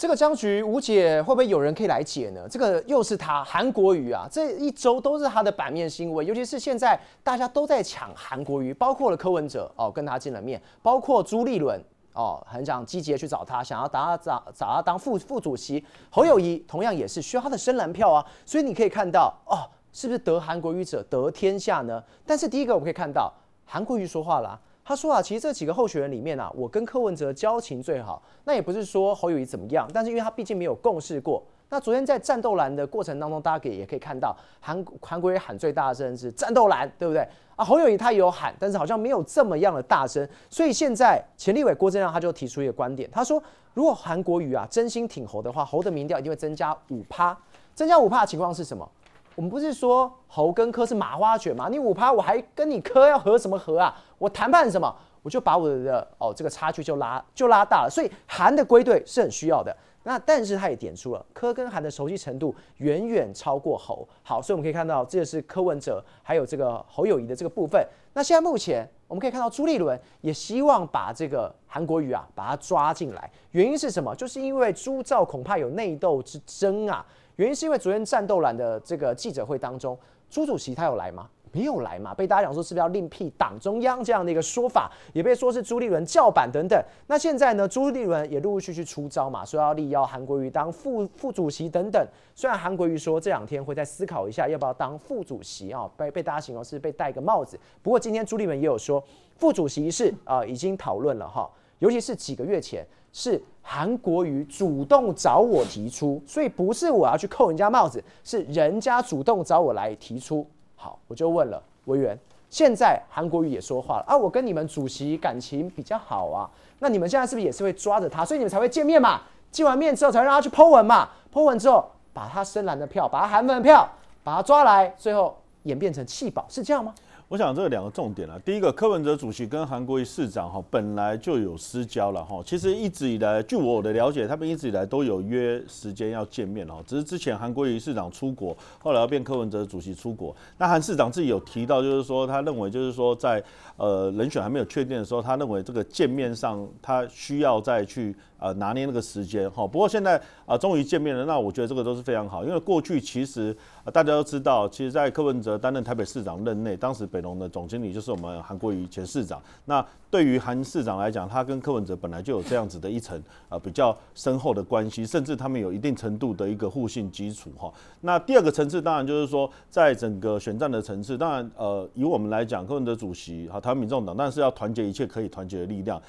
这个僵局无解，会不会有人可以来解呢？这个又是他韩国瑜啊，这一周都是他的版面新闻，尤其是现在大家都在抢韩国瑜，包括了柯文哲哦，跟他见了面，包括朱立伦哦，很想积极去找他，想要打他找找他当副副主席。侯友谊同样也是需要他的深蓝票啊，所以你可以看到哦，是不是得韩国瑜者得天下呢？但是第一个我们可以看到韩国瑜说话了。他说啊，其实这几个候选人里面啊，我跟柯文哲交情最好。那也不是说侯友谊怎么样，但是因为他毕竟没有共事过。那昨天在战斗栏的过程当中，大家以也可以看到，韩韩国人喊最大的声是战斗栏，对不对？啊，侯友谊他也有喊，但是好像没有这么样的大声。所以现在前立委郭振亮他就提出一个观点，他说如果韩国瑜啊真心挺侯的话，侯的民调一定会增加五趴。增加五趴的情况是什么？我们不是说猴跟科是马花卷吗？你五趴我还跟你科要合什么合啊？我谈判什么？我就把我的哦这个差距就拉就拉大了。所以韩的归队是很需要的。那但是他也点出了柯跟韩的熟悉程度远远超过侯。好，所以我们可以看到，这是柯文哲还有这个侯友谊的这个部分。那现在目前我们可以看到朱立伦也希望把这个韩国瑜啊把他抓进来。原因是什么？就是因为朱兆恐怕有内斗之争啊。原因是因为昨天战斗党的这个记者会当中，朱主席他有来吗？没有来嘛，被大家讲说是不是要另辟党中央这样的一个说法，也被说是朱立伦叫板等等。那现在呢，朱立伦也陆陆续续出招嘛，说要力邀韩国瑜当副副主席等等。虽然韩国瑜说这两天会再思考一下要不要当副主席啊，被被大家形容是被戴个帽子。不过今天朱立伦也有说，副主席是啊已经讨论了哈。尤其是几个月前，是韩国瑜主动找我提出，所以不是我要去扣人家帽子，是人家主动找我来提出。好，我就问了委员，现在韩国瑜也说话了啊，我跟你们主席感情比较好啊，那你们现在是不是也是会抓着他，所以你们才会见面嘛？见完面之后才让他去 Po 文嘛？Po 文之后把他深蓝的票，把他韩文的票，把他抓来，最后演变成弃保，是这样吗？我想这两个重点啊，第一个，柯文哲主席跟韩国瑜市长哈本来就有私交了哈，其实一直以来，据我的了解，他们一直以来都有约时间要见面哦，只是之前韩国瑜市长出国，后来变柯文哲主席出国，那韩市长自己有提到，就是说他认为就是说在呃人选还没有确定的时候，他认为这个见面上他需要再去。呃，拿捏那个时间哈。不过现在啊，终于见面了。那我觉得这个都是非常好，因为过去其实大家都知道，其实，在柯文哲担任台北市长任内，当时北隆的总经理就是我们韩国瑜前市长。那对于韩市长来讲，他跟柯文哲本来就有这样子的一层呃比较深厚的关系，甚至他们有一定程度的一个互信基础哈。那第二个层次当然就是说，在整个选战的层次，当然呃，以我们来讲，柯文哲主席哈，台湾民众党，但是要团结一切可以团结的力量。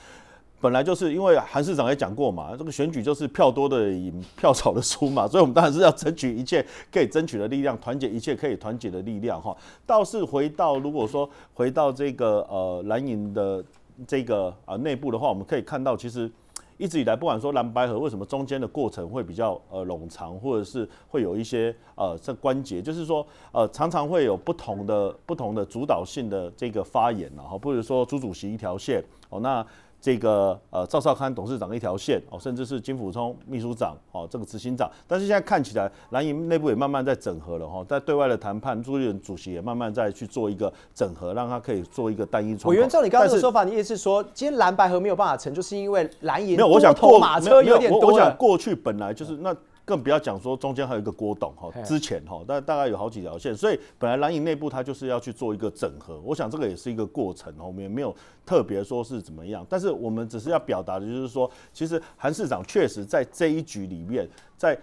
本来就是因为韩市长也讲过嘛，这个选举就是票多的赢，票少的输嘛，所以，我们当然是要争取一切可以争取的力量，团结一切可以团结的力量哈。倒是回到如果说回到这个呃蓝营的这个啊内部的话，我们可以看到，其实一直以来不管说蓝白河为什么中间的过程会比较呃冗长，或者是会有一些呃这关节，就是说呃常常会有不同的不同的主导性的这个发言然哈，不如说朱主席一条线哦那。这个呃，赵少康董事长的一条线哦，甚至是金辅聪秘书长哦，这个执行长，但是现在看起来蓝营内部也慢慢在整合了哈，在对外的谈判，朱立伦主席也慢慢在去做一个整合，让他可以做一个单一。我原照你刚刚的说法，你也是说，今天蓝白河没有办法成，就是因为蓝营没有，我想过马车有点多了。我想过去本来就是那。更不要讲说中间还有一个郭董哈，之前哈，但大概有好几条线，所以本来蓝营内部他就是要去做一个整合，我想这个也是一个过程哦，我们也没有特别说是怎么样，但是我们只是要表达的就是说，其实韩市长确实在这一局里面，在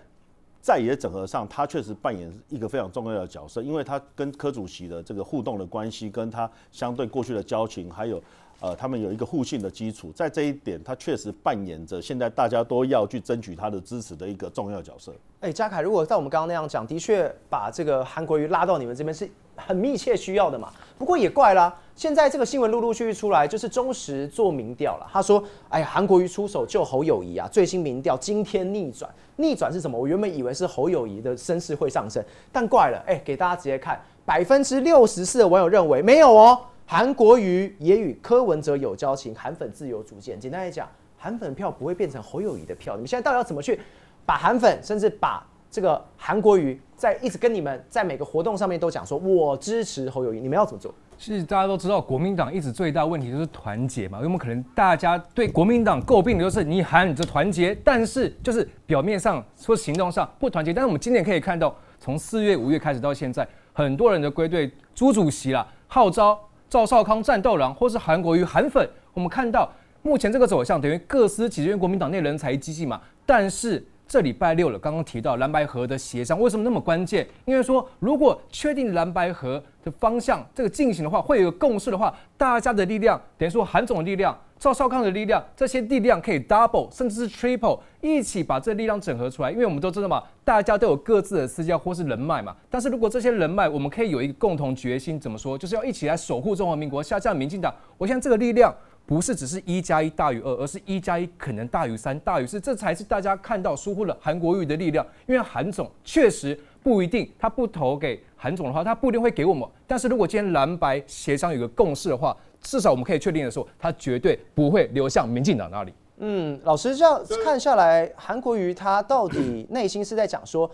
在野整合上，他确实扮演一个非常重要的角色，因为他跟柯主席的这个互动的关系，跟他相对过去的交情，还有。呃，他们有一个互信的基础，在这一点，他确实扮演着现在大家都要去争取他的支持的一个重要角色。哎，嘉凯，如果在我们刚刚那样讲，的确把这个韩国瑜拉到你们这边是很密切需要的嘛。不过也怪啦，现在这个新闻陆陆续续出来，就是中实做民调了。他说：“哎呀，韩国瑜出手救侯友谊啊！”最新民调今天逆转，逆转是什么？我原本以为是侯友谊的声势会上升，但怪了，哎，给大家直接看，百分之六十四的网友认为没有哦。韩国瑜也与柯文哲有交情，韩粉自由主见。简单来讲，韩粉票不会变成侯友谊的票。你们现在到底要怎么去把韩粉，甚至把这个韩国瑜，在一直跟你们在每个活动上面都讲说，我支持侯友谊。你们要怎么做？是大家都知道，国民党一直最大问题就是团结嘛。我们可能大家对国民党诟病的就是你喊你这团结，但是就是表面上说行动上不团结。但是我们今年可以看到，从四月、五月开始到现在，很多人的归队，朱主席了号召。赵少康战斗狼，或是韩国瑜韩粉，我们看到目前这个走向，等于各司其职，国民党内人才济济嘛。但是这礼拜六了，刚刚提到蓝白河的协商，为什么那么关键？因为说如果确定蓝白河的方向这个进行的话，会有共识的话，大家的力量，等于说韩总力量。赵少康的力量，这些力量可以 double，甚至是 triple，一起把这力量整合出来。因为我们都知道嘛，大家都有各自的私交或是人脉嘛。但是如果这些人脉，我们可以有一个共同决心，怎么说？就是要一起来守护中华民国，下降民进党。我想这个力量不是只是一加一大于二，而是一加一可能大于三、大于四，这才是大家看到疏忽了韩国瑜的力量。因为韩总确实。不一定，他不投给韩总的话，他不一定会给我们。但是如果今天蓝白协商有个共识的话，至少我们可以确定的是，候，他绝对不会流向民进党那里。嗯，老实这样看下来，韩国瑜他到底内心是在讲说，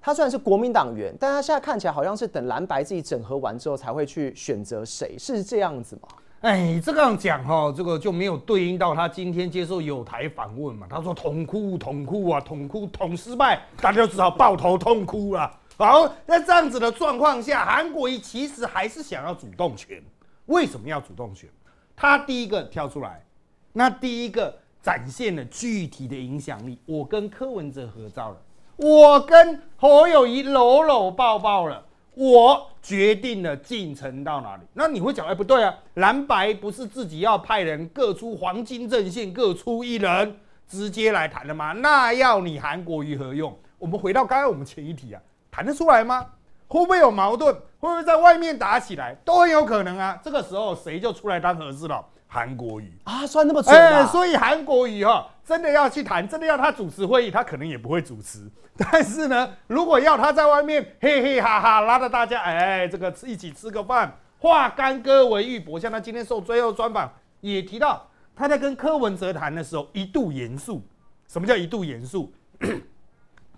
他虽然是国民党员，但他现在看起来好像是等蓝白自己整合完之后才会去选择谁，是这样子吗？哎，这样讲哈，这个就没有对应到他今天接受有台访问嘛？他说痛哭，痛哭啊，痛哭，痛失败，大家只好抱头痛哭了。好，在这样子的状况下，韩国瑜其实还是想要主动权。为什么要主动权？他第一个跳出来，那第一个展现了具体的影响力。我跟柯文哲合照了，我跟侯友谊搂搂抱抱了，我。决定了进程到哪里，那你会讲，哎，不对啊，蓝白不是自己要派人各出黄金阵线，各出一人直接来谈的吗？那要你韩国于何用？我们回到刚刚我们前一题啊，谈得出来吗？会不会有矛盾？会不会在外面打起来？都很有可能啊。这个时候谁就出来当和事了？韩国语啊，算那么准所以韩国语哈，真的要去谈，真的要他主持会议，他可能也不会主持。但是呢，如果要他在外面嘿嘿哈哈拉着大家，哎，这个吃一起吃个饭，化干戈为玉帛。像他今天受最后专访也提到，他在跟柯文哲谈的时候一度严肃。什么叫一度严肃？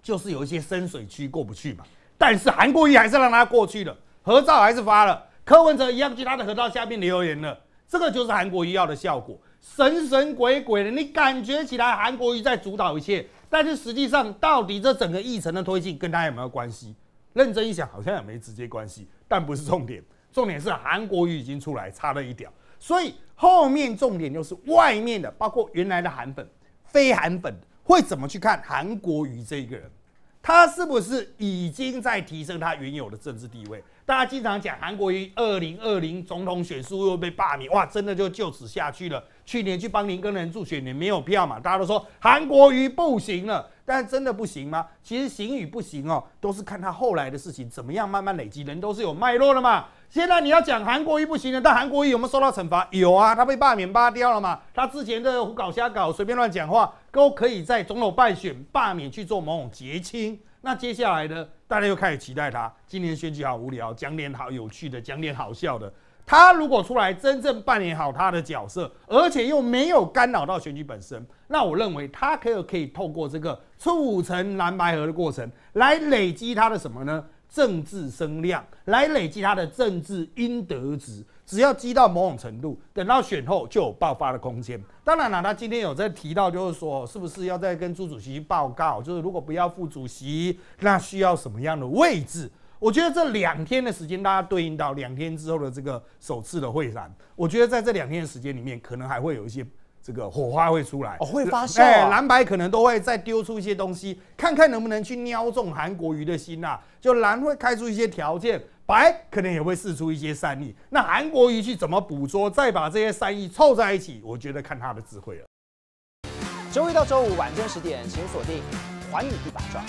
就是有一些深水区过不去嘛。但是韩国语还是让他过去了，合照还是发了。柯文哲一样去他的合照下面留言了。这个就是韩国瑜要的效果，神神鬼鬼的，你感觉起来韩国瑜在主导一切，但是实际上到底这整个议程的推进跟他有没有关系？认真一想，好像也没直接关系，但不是重点。重点是韩国瑜已经出来差了一点，所以后面重点就是外面的，包括原来的韩粉、非韩粉会怎么去看韩国瑜这个人，他是不是已经在提升他原有的政治地位？大家经常讲韩国瑜二零二零总统选书又被罢免，哇，真的就就此下去了。去年去帮林跟人助选，你没有票嘛？大家都说韩国瑜不行了，但真的不行吗？其实行与不行哦，都是看他后来的事情怎么样，慢慢累积，人都是有脉络的嘛。现在你要讲韩国瑜不行了，但韩国瑜有没有受到惩罚？有啊，他被罢免罢掉了嘛。他之前的胡搞瞎搞、随便乱讲话，都可以在总统败选罢免去做某种结清。那接下来呢？大家又开始期待他。今年选举好无聊，讲点好有趣的，讲点好笑的。他如果出来真正扮演好他的角色，而且又没有干扰到选举本身，那我认为他可可以透过这个促成蓝白河的过程，来累积他的什么呢？政治声量，来累积他的政治应得值。只要积到某种程度，等到选后就有爆发的空间。当然了，他今天有在提到，就是说是不是要再跟朱主席报告，就是如果不要副主席，那需要什么样的位置？我觉得这两天的时间，大家对应到两天之后的这个首次的会谈，我觉得在这两天的时间里面，可能还会有一些。这个火花会出来，会发酵。蓝白可能都会再丢出一些东西，看看能不能去瞄中韩国瑜的心呐。就蓝会开出一些条件，白可能也会试出一些善意。那韩国瑜去怎么捕捉，再把这些善意凑在一起，我觉得看他的智慧了。周一到周五晚间十点，请锁定《还你一百抓》。